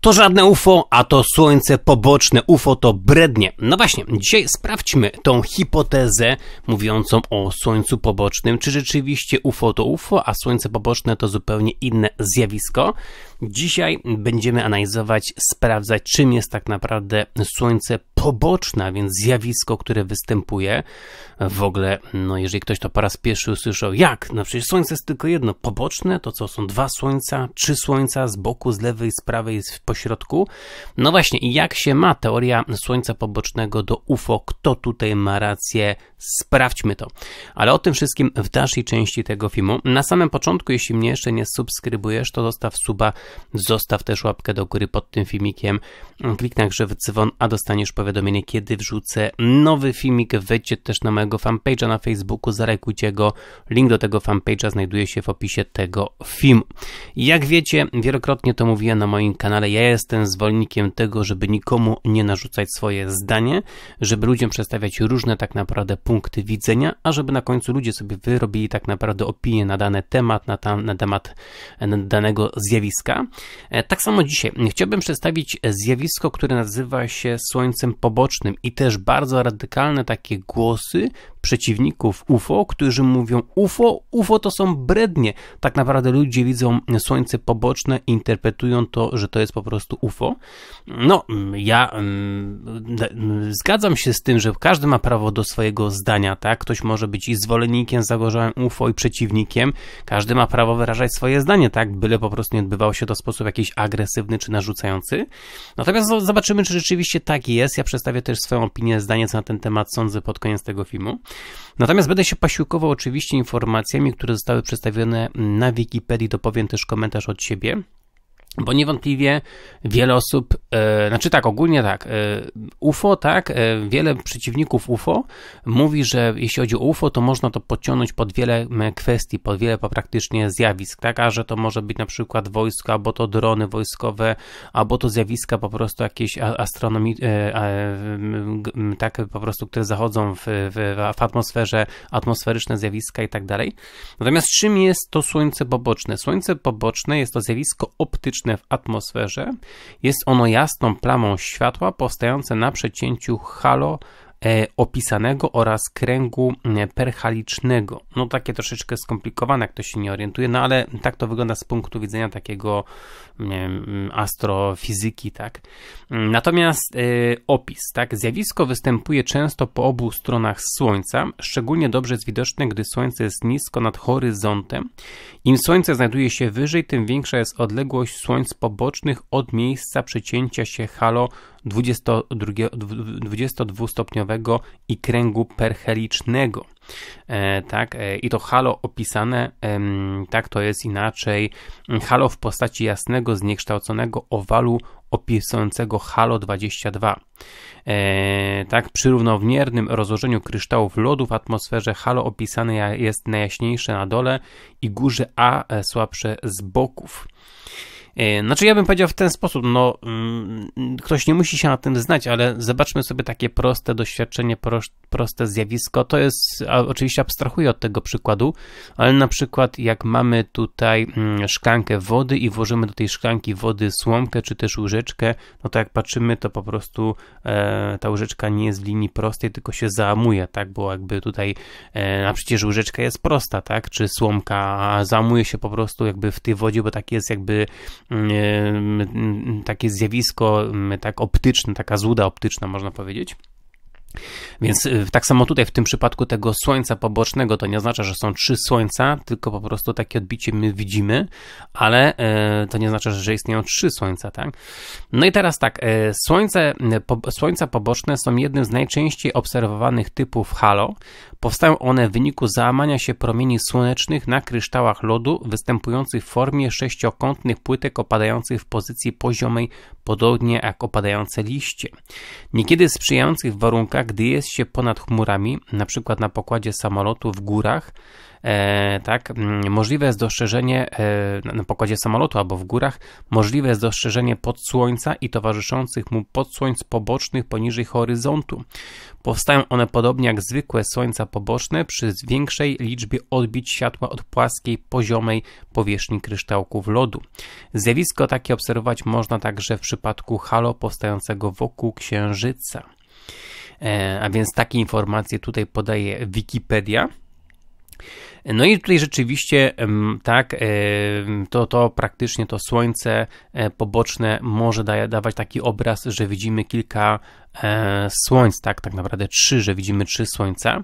To żadne UFO, a to słońce poboczne UFO to brednie. No właśnie, dzisiaj sprawdźmy tą hipotezę mówiącą o słońcu pobocznym. Czy rzeczywiście UFO to UFO, a słońce poboczne to zupełnie inne zjawisko? Dzisiaj będziemy analizować, sprawdzać, czym jest tak naprawdę słońce poboczne, więc zjawisko, które występuje. W ogóle, no jeżeli ktoś to po raz pierwszy usłyszał, jak? No przecież słońce jest tylko jedno, poboczne, to co, są dwa słońca, trzy słońca, z boku, z lewej, z prawej, z pośrodku? No właśnie, i jak się ma teoria słońca pobocznego do UFO? Kto tutaj ma rację? Sprawdźmy to. Ale o tym wszystkim w dalszej części tego filmu. Na samym początku, jeśli mnie jeszcze nie subskrybujesz, to zostaw suba Zostaw też łapkę do góry pod tym filmikiem. Kliknij także w dzwon, a dostaniesz powiadomienie, kiedy wrzucę nowy filmik. Wejdźcie też na mojego fanpage'a na Facebooku, zarekujcie go. Link do tego fanpage'a znajduje się w opisie tego filmu. Jak wiecie, wielokrotnie to mówiłem na moim kanale, ja jestem zwolennikiem tego, żeby nikomu nie narzucać swoje zdanie, żeby ludziom przedstawiać różne tak naprawdę punkty widzenia, a żeby na końcu ludzie sobie wyrobili tak naprawdę opinie na dany temat, na, tam, na temat danego zjawiska. E, tak samo dzisiaj chciałbym przedstawić zjawisko, które nazywa się Słońcem Pobocznym i też bardzo radykalne takie głosy przeciwników UFO, którzy mówią UFO, UFO to są brednie. Tak naprawdę ludzie widzą słońce poboczne i interpretują to, że to jest po prostu UFO. No, ja mm, mm, zgadzam się z tym, że każdy ma prawo do swojego zdania, tak? Ktoś może być i zwolennikiem zagorzałem UFO i przeciwnikiem. Każdy ma prawo wyrażać swoje zdanie, tak? Byle po prostu nie odbywało się to w sposób jakiś agresywny czy narzucający. Natomiast no, zobaczymy, czy rzeczywiście tak jest. Ja przedstawię też swoją opinię, zdanie co na ten temat sądzę pod koniec tego filmu. Natomiast będę się pasiłkował oczywiście informacjami, które zostały przedstawione na Wikipedii, dopowiem też komentarz od siebie. Bo niewątpliwie wiele osób, e, znaczy tak, ogólnie tak, e, UFO, tak, e, wiele przeciwników UFO mówi, że jeśli chodzi o UFO, to można to podciągnąć pod wiele kwestii, pod wiele praktycznie zjawisk, tak, a że to może być na przykład wojsko, albo to drony wojskowe, albo to zjawiska po prostu jakieś astronomii, tak, po prostu, które zachodzą w, w, w atmosferze, atmosferyczne zjawiska i tak dalej. Natomiast czym jest to Słońce poboczne? Słońce poboczne jest to zjawisko optyczne, w atmosferze, jest ono jasną plamą światła powstające na przecięciu halo E, opisanego oraz kręgu e, perchalicznego. No takie troszeczkę skomplikowane, jak ktoś się nie orientuje, no ale tak to wygląda z punktu widzenia takiego wiem, astrofizyki, tak. Natomiast e, opis, tak, zjawisko występuje często po obu stronach Słońca, szczególnie dobrze jest widoczne, gdy Słońce jest nisko nad horyzontem. Im Słońce znajduje się wyżej, tym większa jest odległość Słońc pobocznych od miejsca przecięcia się halo 22-stopniowego i kręgu perhelicznego. E, tak, e, i to halo opisane, tak to jest inaczej, halo w postaci jasnego, zniekształconego owalu opisującego halo 22. Eee, tak, przy równomiernym rozłożeniu kryształów lodu w atmosferze halo opisane jest najjaśniejsze na dole i górze, a e, słabsze z boków. E, znaczy ja bym powiedział w ten sposób, no mm, ktoś nie musi się na tym znać, ale zobaczmy sobie takie proste doświadczenie, proste zjawisko. To jest, oczywiście abstrahuję od tego przykładu, ale na przykład jak mamy tutaj mm, szklankę wody i włożymy do tej szklanki wody słomkę czy też łyżeczkę, no to jak patrzymy, to po prostu e, ta łyżeczka nie jest w linii prostej, tylko się załamuje, tak? Bo jakby tutaj, e, a przecież łyżeczka jest prosta, tak? Czy słomka załamuje się po prostu jakby w tej wodzie, bo tak jest jakby mm, e, takie zjawisko mm, tak optyczne, taka złuda optyczna można powiedzieć. Więc y, tak samo tutaj w tym przypadku tego słońca pobocznego to nie oznacza, że są trzy słońca, tylko po prostu takie odbicie my widzimy, ale y, to nie oznacza, że istnieją trzy słońca, tak? No i teraz tak, y, słońce, po, słońca poboczne są jednym z najczęściej obserwowanych typów halo. Powstają one w wyniku załamania się promieni słonecznych na kryształach lodu występujących w formie sześciokątnych płytek opadających w pozycji poziomej, podobnie jak opadające liście. Niekiedy sprzyjających w warunkach, gdy jest się ponad chmurami, na przykład na pokładzie samolotu w górach, E, tak, możliwe jest dostrzeżenie e, na pokładzie samolotu albo w górach, możliwe jest dostrzeżenie podsłońca i towarzyszących mu podsłońc pobocznych poniżej horyzontu. Powstają one podobnie jak zwykłe słońca poboczne przy większej liczbie odbić światła od płaskiej, poziomej powierzchni kryształków lodu. Zjawisko takie obserwować można także w przypadku halo powstającego wokół Księżyca. E, a więc takie informacje tutaj podaje Wikipedia. No i tutaj rzeczywiście tak, e, to, to praktycznie to słońce e, poboczne może dawać taki obraz, że widzimy kilka E, słońc, tak, tak naprawdę trzy, że widzimy trzy słońca.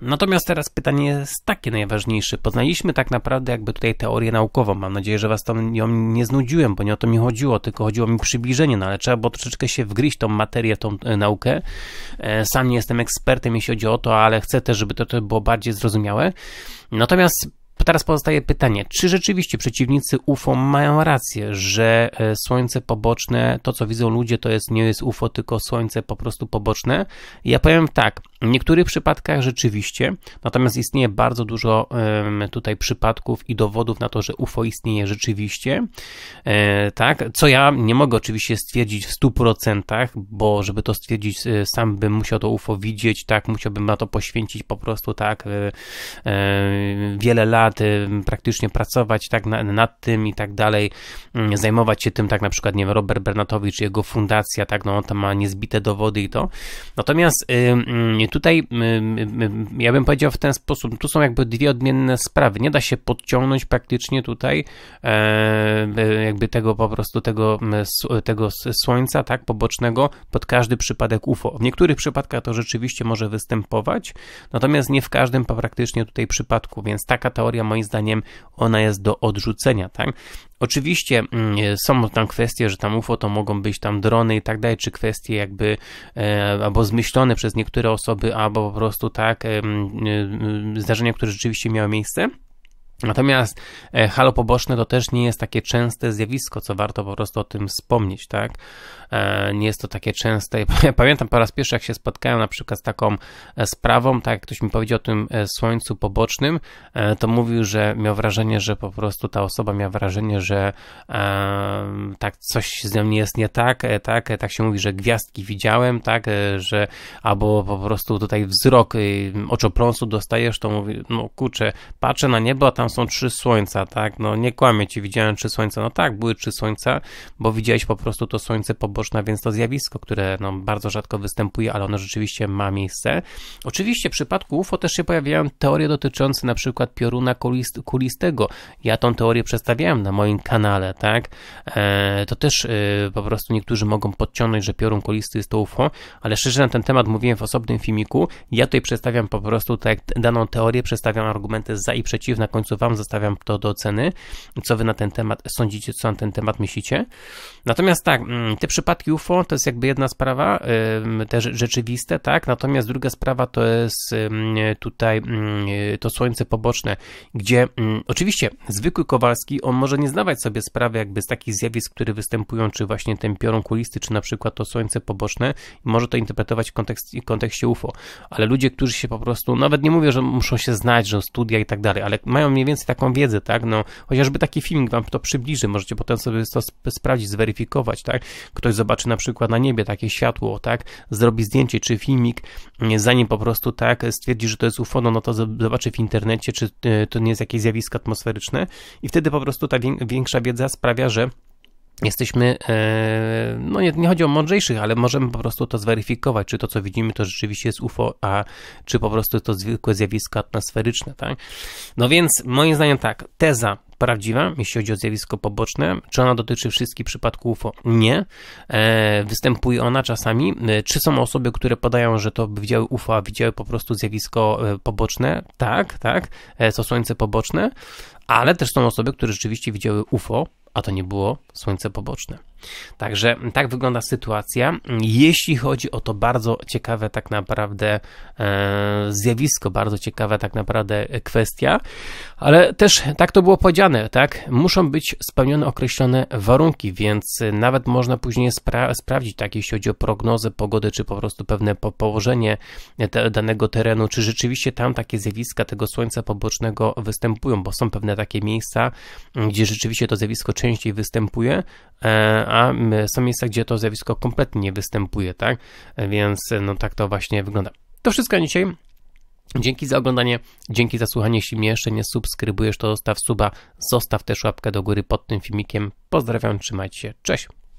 Natomiast teraz pytanie jest takie najważniejsze. Poznaliśmy tak naprawdę jakby tutaj teorię naukową. Mam nadzieję, że was tam nie znudziłem, bo nie o to mi chodziło, tylko chodziło mi przybliżenie, no ale trzeba było troszeczkę się wgryźć tą materię, tą e, naukę. E, sam nie jestem ekspertem, jeśli chodzi o to, ale chcę też, żeby to, to było bardziej zrozumiałe. Natomiast Teraz pozostaje pytanie, czy rzeczywiście przeciwnicy UFO mają rację, że e, słońce poboczne, to co widzą ludzie, to jest, nie jest UFO, tylko słońce po prostu poboczne? Ja powiem tak, w niektórych przypadkach rzeczywiście, natomiast istnieje bardzo dużo tutaj przypadków i dowodów na to, że UFO istnieje rzeczywiście, e, tak? Co ja nie mogę oczywiście stwierdzić w 100%, bo żeby to stwierdzić, e, sam bym musiał to UFO widzieć, tak? Musiałbym na to poświęcić po prostu, tak? Wiele lat, praktycznie pracować tak nad, nad tym i tak dalej, zajmować się tym, tak na przykład, nie wiem, Robert Bernatowicz, jego fundacja, tak, no on tam ma niezbite dowody i to. Natomiast tutaj ja bym powiedział w ten sposób, tu są jakby dwie odmienne sprawy, nie da się podciągnąć praktycznie tutaj e, e, jakby tego po prostu tego, tego słońca, tak, pobocznego pod każdy przypadek UFO. W niektórych przypadkach to rzeczywiście może występować, natomiast nie w każdym praktycznie tutaj przypadku, więc taka teoria historia, moim zdaniem, ona jest do odrzucenia, tak? Oczywiście mm, e, są tam kwestie, że tam UFO to mogą być tam drony i tak dalej, czy kwestie jakby e, albo zmyślone przez niektóre osoby, albo po prostu tak e, zdarzenia, które rzeczywiście miały miejsce. Natomiast e, halo poboczne to też nie jest takie częste zjawisko, co warto po prostu o tym wspomnieć, tak? E, nie jest to takie częste. Ja Pamiętam po raz pierwszy, jak się spotkałem na przykład z taką e, sprawą, tak? Ktoś mi powiedział o tym słońcu pobocznym, to mówił, że miał wrażenie, że po prostu ta osoba miała wrażenie, że tak coś z nią nie jest nie tak, tak? Tak się mówi, że gwiazdki widziałem, tak? Że albo po prostu tutaj wzrok oczopląsu dostajesz, to mówi, no kurczę, patrzę na niebo, a tam są trzy słońca, tak? No nie kłamie ci, widziałem trzy słońca. No tak, były trzy słońca, bo widziałeś po prostu to słońce poboczne, więc to zjawisko, które no, bardzo rzadko występuje, ale ono rzeczywiście ma miejsce. Oczywiście w przypadku UFO też się pojawiają teorie dotyczące na przykład pioruna kulist kulistego. Ja tą teorię przedstawiałem na moim kanale, tak? E, to też e, po prostu niektórzy mogą podciągnąć, że piorun kulisty jest to UFO, ale szczerze na ten temat mówiłem w osobnym filmiku. Ja tutaj przedstawiam po prostu tak, daną teorię, przedstawiam argumenty za i przeciw, na końcu Wam zostawiam to do oceny, co Wy na ten temat sądzicie, co na ten temat myślicie. Natomiast tak, mm, te przypadki UFO to jest jakby jedna sprawa, te rzeczywiste, tak, natomiast druga sprawa to jest tutaj to słońce poboczne, gdzie oczywiście zwykły Kowalski, on może nie zdawać sobie sprawy jakby z takich zjawisk, które występują, czy właśnie ten piorun kulisty, czy na przykład to słońce poboczne, może to interpretować w, kontekst, w kontekście UFO, ale ludzie, którzy się po prostu, nawet nie mówię, że muszą się znać, że studia i tak dalej, ale mają mniej więcej więcej taką wiedzę, tak? No, chociażby taki filmik wam to przybliży, możecie potem sobie to sprawdzić, zweryfikować, tak? Ktoś zobaczy na przykład na niebie takie światło, tak? Zrobi zdjęcie czy filmik, mm, zanim po prostu tak stwierdzi, że to jest UFO, no, no to zobaczy w internecie, czy y, to nie jest jakieś zjawisko atmosferyczne i wtedy po prostu ta większa wiedza sprawia, że jesteśmy, e, no nie, nie, chodzi o mądrzejszych, ale możemy po prostu to zweryfikować, czy to, co widzimy, to rzeczywiście jest UFO, a czy po prostu to zwykłe zjawisko atmosferyczne, tak? No więc, moim zdaniem tak, teza prawdziwa, jeśli chodzi o zjawisko poboczne. Czy ona dotyczy wszystkich przypadków UFO? Nie. E, występuje ona czasami. E, czy są osoby, które podają, że to widziały UFO, a widziały po prostu zjawisko e, poboczne? Tak, tak. E, to słońce poboczne. Ale też są osoby, które rzeczywiście widziały UFO, a to nie było słońce poboczne. Także tak wygląda sytuacja, jeśli chodzi o to bardzo ciekawe tak naprawdę e, zjawisko, bardzo ciekawe tak naprawdę kwestia, ale też tak to było powiedziane, tak? Muszą być spełnione określone warunki, więc nawet można później spra sprawdzić, tak, jeśli chodzi o prognozę pogody, czy po prostu pewne po położenie te danego terenu, czy rzeczywiście tam takie zjawiska tego słońca pobocznego występują, bo są pewne takie miejsca, gdzie rzeczywiście to zjawisko częściej występuje, E, a są miejsca, gdzie to zjawisko kompletnie nie występuje, tak? E, więc e, no tak to właśnie wygląda. To wszystko na dzisiaj. Dzięki za oglądanie, dzięki za słuchanie. Jeśli mnie jeszcze nie subskrybujesz, to zostaw suba, zostaw też łapkę do góry pod tym filmikiem. Pozdrawiam, trzymajcie się, cześć!